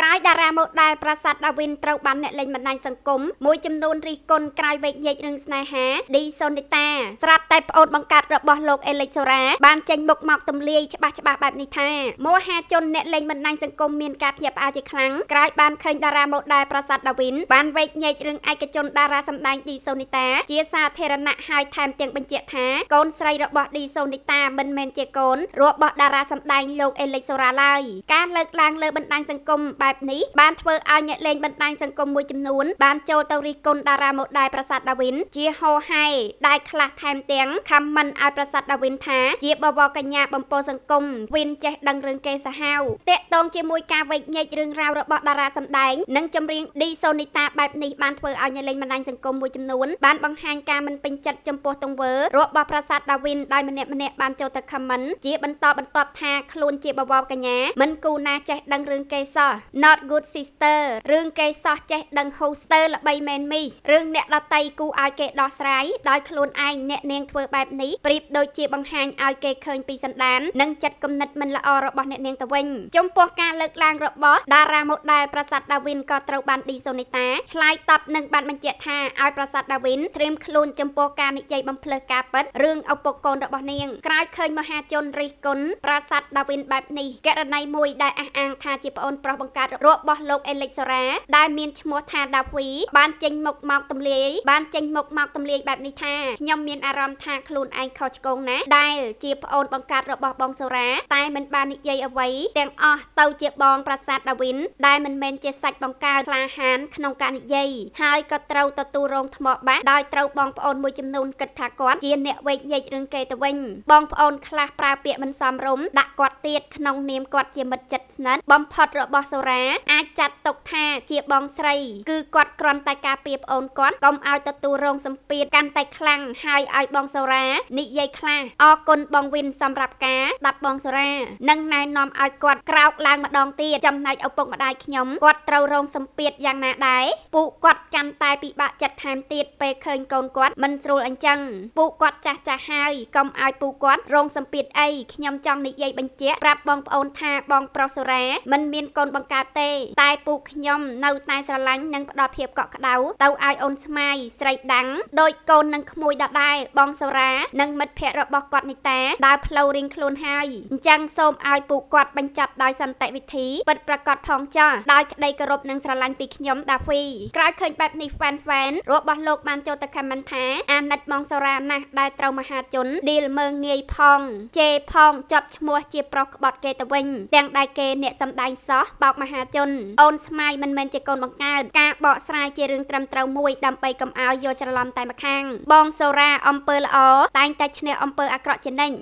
ក្រោយតារាម៉ូដែលប្រាសាទដាវីនត្រូវបានអ្នកលេងបណ្ដាញសង្គមមួយចំនួនរិះគន់ក្រោយវេកញែករឿងស្នេហាឌីសូនីតាស្រាប់តែប្អូនបង្កើតរបស់លោកអេលិចសូរ៉ាបានចេញមុខមកទម្លាយច្បាស់ច្បាស់បែបនេះថាមោហាជនអ្នកលេងបណ្ដាញសង្គមមានការភ្ញាក់ផ្អើលជាខ្លាំងក្រោយបានឃើញតារាម៉ូដែលប្រាសាទដាវីនបានវេកញែករឿងឯកជនតារាសម្ដែងឌីសូនីតាជាសាធារណៈហើយថែមទាំងបញ្ជាក់ថាកូនស្រីរបស់ឌីសូនីតាមិនមែនជាកូនរបស់តារាសម្ដែងលោកអេលិចសូរ៉ាឡើយការលើកឡើងលើបណ្ដាញសង្គមបាបែបនេះបានធ្វើឲ្យអ្នកលេងបណ្ដាញសង្គមមួយចំនួនបានចូលទៅរិះគន់តារាម៉ូដែលប្រាសាទដាវីនជាហោហែដែលខ្លះថែមទាំងខមមិនឲ្យប្រាសាទដាវីនថាជាបវរកញ្ញាបំពោសង្គមវិនចេះដឹងរឿងគេសាហាវតាក់ទងជាមួយការវេចញែករឿងរ៉ាវរបស់តារាសម្ដែងនិងចម្រៀងឌីសូនីតាបែបនេះបានធ្វើឲ្យអ្នកលេងបណ្ដាញសង្គមមួយចំនួន បានបង្ហាញការមិនពេញចិត្តចំពោះទង្វើរបស់ប្រាសាទដាវីនដោយម្នាក់ម្នាក់បានចូលទៅខមមិនជាបន្តបន្ទាប់ថាខ្លួនជាបវរកញ្ញាមិនគូណាចេះដឹងរឿងគេសោះ Not Good Sister រឿងគេសោះចេះដឹង Hoster ល្បីមែនមីសរឿងអ្នកដតីគូឲ្យគេដោះស្រាយដោយខ្លួនឯងអ្នកនាងធ្វើបែបនេះប្រៀបដូចជាបង្ហាញឲ្យគេឃើញពីសន្តាន និងចិត្តគំនិតមិនល្អរបស់អ្នកនាងទៅវិញចំពោះការលើកឡើងរបស់តារាម៉ូដែលប្រាសាទដាវីនក៏ត្រូវបានឌីសូនីតាឆ្លើយតបនិងបានបញ្ជាក់ថាឲ្យប្រាសាទដាវីនត្រៀមខ្លួនចំពោះការនិយាយបំភ្លើសការពិតរឿងឪពុកកូនរបស់នាងក្រោយឃើញមហាជនរិះគន់ប្រាសាទដាវីនបែបនេះករណីមួយដែលអះអាងថាជាប្អូនប្រុសបង្កើតតរបស់លោកអេលិចសូរ៉ាដែលមានឈ្មោះថាដាវី បានចេញមុខមកទម្លាយបានចេញមុខមកទម្លាយបែបនេះថាខ្ញុំមានអារម្មណ៍ថាខ្លួនឯងខុសឆ្គងណាស់ដែលជាប្អូនបង្កើតរបស់បងសូរ៉ាតែមិនបាននិយាយអ្វីទាំងអស់ទៅជាបងប្រាសាទដាវីនដែលមិនមែនជាសាច់បង្កើតក្លាហានក្នុងការនិយាយហើយក៏ត្រូវទទួលរងថ្មបាក់ដោយត្រូវបងប្អូនមួយចំនួនគិតថាគាត់ជាអ្នកវែកញែករឿងគេទៅវិញបងប្អូនខ្លះប្រើពាក្យមិនសមរម្យដាក់គាត់ទៀតក្នុងនាមគាត់ជាមិត្តជិតស្និទ្ធបំផុតរបស់សូរ៉ាតាអាចចាត់ទុកថាជាបងស្រីគឺគាត់គ្រាន់តែការពារប្អូនគាត់កុំឲ្យទទួលរងសម្ពាធកាន់តែខ្លាំងហើយឲ្យបងសូរានិយាយខ្លះអរគុណបងវិនសម្រាប់ការស្ដាប់បងសូរានិងណែនាំឲ្យគាត់ក្រោកឡើងម្ដងទៀតចំណែកឪពុកម្ដាយខ្ញុំគាត់ត្រូវរងសម្ពាធយ៉ាងណាដែរពួកគាត់កាន់តែពិបាកចិត្តថែមទៀតពេលឃើញកូនគាត់មិនស្រួលអញ្ចឹងពួកគាត់ចាស់ចាស់ហើយកុំឲ្យពួកគាត់រងសម្ពាធអីខ្ញុំចង់និយាយបញ្ជាក់ប្រាប់បងប្អូនថាបងប្រុសសូរាមិនមានកូនបង្កើតទេតែពូខ្ញុំ នៅ តែស្រឡាញ់និងផ្ដល់ភាពកក់ក្ដៅទៅឲ្យអូនស្មៃស្រីដាំងដោយកូននិងក្មួយដដែលបងសូរ៉ានិងមិត្តភ័ក្តិរបស់គាត់នីតាដើរផ្លូវរៀងខ្លួនហើយអញ្ចឹងសូមឲ្យពូគាត់បញ្ចប់ដោយសន្តិវិធីពិតប្រាកដផងចាស់ដោយក្តីគោរពនិងស្រឡាញ់ពីខ្ញុំដាវីក្រោយឃើញបែបនេះ fan fan របស់លោកបានចូលទៅខមមិនថាអាណិតម៉ងសូរ៉ាណាស់ដែលត្រូវមហាជនឌីលមើងងាយផងជេ ផងជាប់ឈ្មោះជាប្រុសក្បត់គេទៅវិញទាំងដែលគេអ្នកសំដែងសោះបោកមហាជនអូនស្មៃមិនមែនជាកូនបង្កើតការបកស្រាយជារឿងត្រឹមត្រូវមួយដើម្បីកុំឲ្យយល់ច្រឡំតែម្ខាង បងសូរ៉ាអំពើល្អតែងតែឈ្នះអំពើអាក្រក់ជានិច្ច